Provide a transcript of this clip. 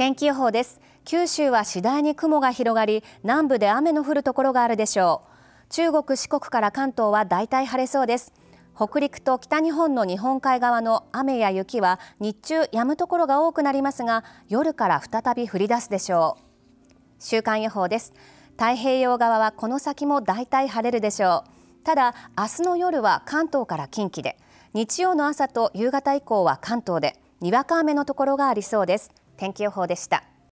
天気予報です九州は次第に雲が広がり南部で雨の降るところがあるでしょう中国四国から関東はだいたい晴れそうです北陸と北日本の日本海側の雨や雪は日中止むところが多くなりますが夜から再び降り出すでしょう週間予報です太平洋側はこの先もだいたい晴れるでしょうただ明日の夜は関東から近畿で日曜の朝と夕方以降は関東でにわか雨のところがありそうです天気予報でした。